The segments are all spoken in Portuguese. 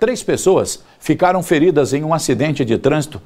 Três pessoas ficaram feridas em um acidente de trânsito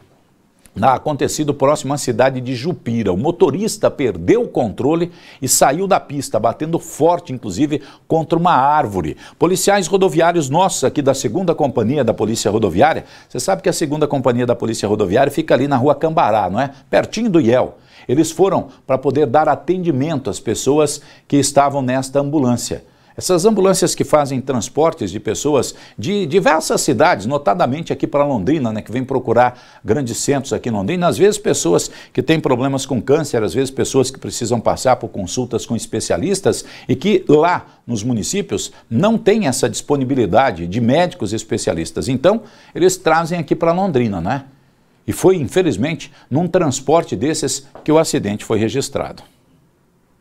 na acontecido próximo à cidade de Jupira. O motorista perdeu o controle e saiu da pista, batendo forte, inclusive, contra uma árvore. Policiais rodoviários nossos aqui da segunda companhia da Polícia Rodoviária, você sabe que a segunda companhia da Polícia Rodoviária fica ali na rua Cambará, não é? Pertinho do IEL. Eles foram para poder dar atendimento às pessoas que estavam nesta ambulância. Essas ambulâncias que fazem transportes de pessoas de diversas cidades, notadamente aqui para Londrina, né, que vem procurar grandes centros aqui em Londrina, às vezes pessoas que têm problemas com câncer, às vezes pessoas que precisam passar por consultas com especialistas e que lá nos municípios não tem essa disponibilidade de médicos especialistas. Então, eles trazem aqui para Londrina, né? E foi, infelizmente, num transporte desses que o acidente foi registrado.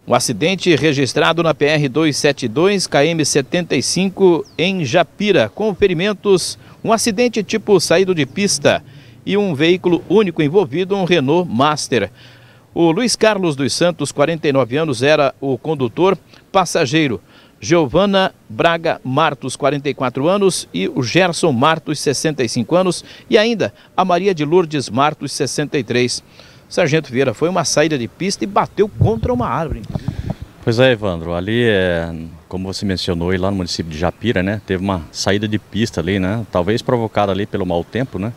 Um acidente registrado na PR-272, KM-75, em Japira, com ferimentos, um acidente tipo saído de pista e um veículo único envolvido, um Renault Master. O Luiz Carlos dos Santos, 49 anos, era o condutor, passageiro. Giovana Braga Martos, 44 anos, e o Gerson Martos, 65 anos, e ainda a Maria de Lourdes Martos, 63 anos. Sargento Vieira foi uma saída de pista e bateu contra uma árvore. Pois é, Evandro, ali, é, como você mencionou, lá no município de Japira, né, teve uma saída de pista ali, né, talvez provocada ali pelo mau tempo, né,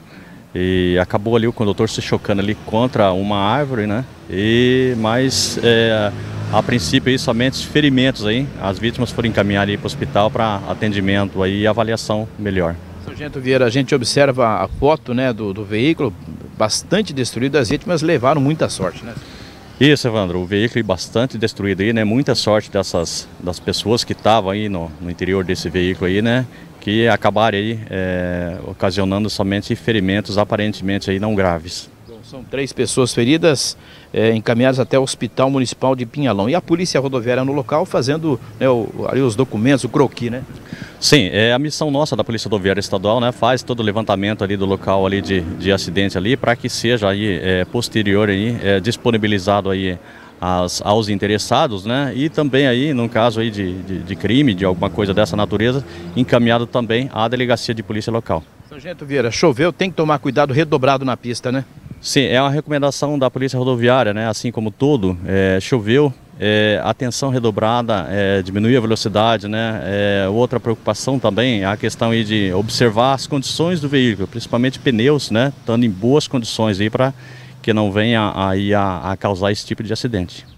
e acabou ali o condutor se chocando ali contra uma árvore, né, e, mas é, a princípio aí somente ferimentos aí, as vítimas foram encaminhadas para o hospital para atendimento aí e avaliação melhor. Sargento Vieira, a gente observa a foto né, do, do veículo, bastante destruído, as vítimas levaram muita sorte, né? Isso, Evandro, o veículo bastante destruído aí, né? Muita sorte dessas das pessoas que estavam aí no, no, interior desse veículo aí, né? Que acabaram aí é, ocasionando somente ferimentos aparentemente aí não graves. são três pessoas feridas, é, encaminhadas até o Hospital Municipal de Pinhalão. E a Polícia Rodoviária no local fazendo né, o, ali os documentos, o croqui, né? Sim, é a missão nossa da Polícia Rodoviária Estadual, né, faz todo o levantamento ali do local ali de, de acidente ali, para que seja aí é, posterior aí, é, disponibilizado aí as, aos interessados, né, e também aí, no caso aí de, de, de crime, de alguma coisa dessa natureza, encaminhado também à delegacia de polícia local. Sargento Vieira, choveu, tem que tomar cuidado redobrado na pista, né? Sim, é uma recomendação da Polícia Rodoviária, né? Assim como todo, é, choveu, é, atenção redobrada, é, diminuir a velocidade, né? É, outra preocupação também é a questão aí de observar as condições do veículo, principalmente pneus, né? Estando em boas condições aí para que não venha aí a, a causar esse tipo de acidente.